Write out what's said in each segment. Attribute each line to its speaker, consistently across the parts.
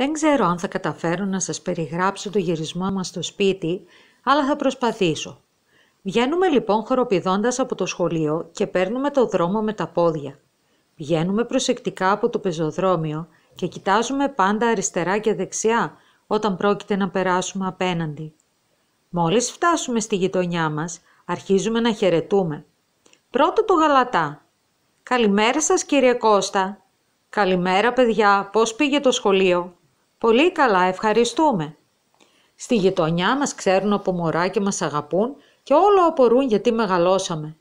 Speaker 1: Δεν ξέρω αν θα καταφέρω να σας περιγράψω το γυρισμό μας στο σπίτι, αλλά θα προσπαθήσω. Βγαίνουμε λοιπόν χοροπηδώντας από το σχολείο και παίρνουμε το δρόμο με τα πόδια. Βγαίνουμε προσεκτικά από το πεζοδρόμιο και κοιτάζουμε πάντα αριστερά και δεξιά όταν πρόκειται να περάσουμε απέναντι. Μόλις φτάσουμε στη γειτονιά μας, αρχίζουμε να χαιρετούμε. Πρώτο το γαλατά. «Καλημέρα σας κύριε Κώστα». «Καλημέρα παιδιά, πώς πήγε το σχολείο» Πολύ καλά, ευχαριστούμε. Στη γειτονιά μας ξέρουν από μωρά και μας αγαπούν και όλο απορούν γιατί μεγαλώσαμε.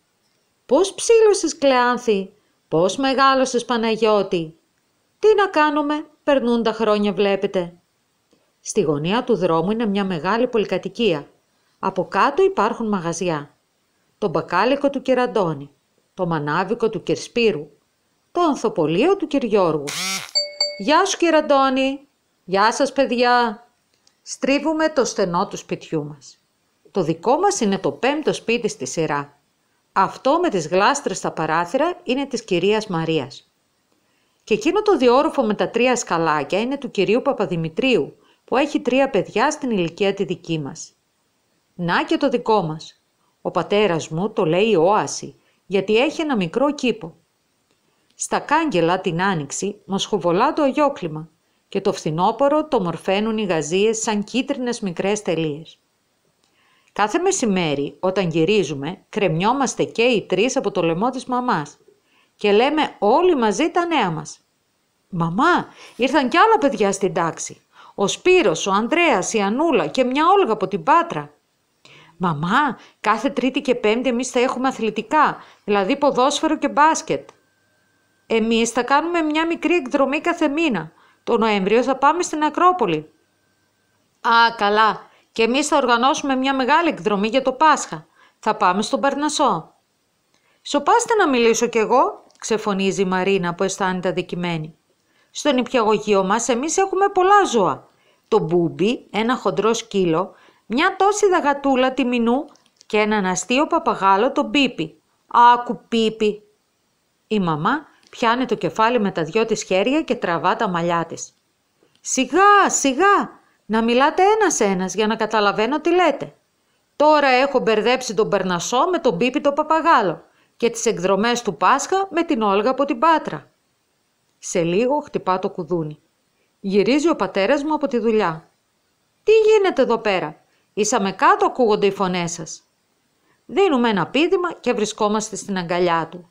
Speaker 1: Πώς ψήλωσες Κλεάνθη, πώς μεγάλωσες Παναγιώτη. Τι να κάνουμε, περνούν τα χρόνια βλέπετε. Στη γωνία του δρόμου είναι μια μεγάλη πολυκατοικία. Από κάτω υπάρχουν μαγαζιά. Το μπακάλικο του Κυραντώνη, το μανάβικο του Κερσπύρου, το ανθοπολείο του Κυριόργου. Γεια σου «Γεια σας παιδιά, στρίβουμε το στενό του σπιτιού μας. Το δικό μας είναι το πέμπτο σπίτι στη σειρά. Αυτό με τις γλάστρες στα παράθυρα είναι της κυρίας Μαρίας. Και εκείνο το διόροφο με τα τρία σκαλάκια είναι του κυρίου Παπαδημητρίου, που έχει τρία παιδιά στην ηλικία τη δική μας. Να και το δικό μας. Ο πατέρας μου το λέει όαση, γιατί έχει ένα μικρό κήπο. Στα κάγκελα την άνοιξη μας χοβολά το αγιόκλημα και το φθινόπωρο το μορφαίνουν οι γαζίες σαν κίτρινες μικρές τελείες. Κάθε μεσημέρι, όταν γυρίζουμε, κρεμιόμαστε και οι τρεις από το λαιμό της μαμάς και λέμε όλοι μαζί τα νέα μας. «Μαμά, ήρθαν κι άλλα παιδιά στην τάξη. Ο Σπύρος, ο Ανδρέας, η Ανούλα και μια Όλγα από την Πάτρα. «Μαμά, κάθε Τρίτη και Πέμπτη εμείς θα έχουμε αθλητικά, δηλαδή ποδόσφαιρο και μπάσκετ. Εμείς θα κάνουμε μια μικρή εκδρομή κάθε μήνα. Το Νοέμβριο θα πάμε στην Ακρόπολη. Α, καλά. Και εμείς θα οργανώσουμε μια μεγάλη εκδρομή για το Πάσχα. Θα πάμε στον Παρνασό. Σοπάστε να μιλήσω κι εγώ, ξεφωνίζει η Μαρίνα που αισθάνεται αδικημένη. Στον υπηαγωγείο μας εμείς έχουμε πολλά ζώα. Το μπούμπι, ένα χοντρό σκύλο, μια τόση δαγατούλα τιμινού και έναν αστείο παπαγάλο τον Πίπι. Άκου Πίπι. Η μαμά πιάνει το κεφάλι με τα δυο της χέρια και τραβά τα μαλλιά της. «Σιγά, σιγά, να μιλάτε ένας-ένας για να καταλαβαίνω τι λέτε. Τώρα έχω μπερδέψει τον Περνασό με τον Πίπι το Παπαγάλο και τις εκδρομές του Πάσχα με την Όλγα από την Πάτρα». Σε λίγο χτυπά το κουδούνι. Γυρίζει ο πατέρας μου από τη δουλειά. «Τι γίνεται εδώ πέρα, είσαμε κάτω ακούγονται οι φωνές σας». Δίνουμε ένα πίδημα και βρισκόμαστε στην αγκαλιά του.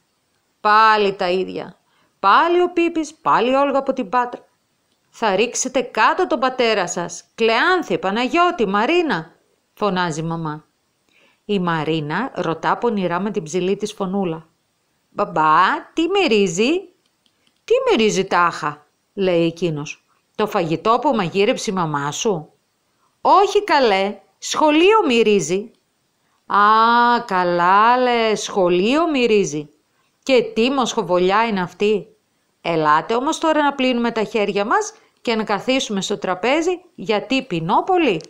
Speaker 1: Πάλι τα ίδια. Πάλι ο Πίπης, πάλι η Όλγα από την Πάτρα. Θα ρίξετε κάτω τον πατέρα σας. Κλεάνθη, Παναγιώτη, Μαρίνα, φωνάζει η μαμά. Η Μαρίνα ρωτά πονηρά με την ψηλή της φωνούλα. «Μπαμπά, τι μυρίζει» «Τι μυρίζει τάχα» λέει εκείνος. «Το φαγητό που μαγείρεψε η μαμά σου» «Όχι καλέ, σχολείο μυρίζει» «Α, καλά λε, σχολείο μυρίζει» Και τι μοσχοβολιά είναι αυτή. Ελάτε όμως τώρα να πλύνουμε τα χέρια μας και να καθίσουμε στο τραπέζι γιατί πεινώ πολύ.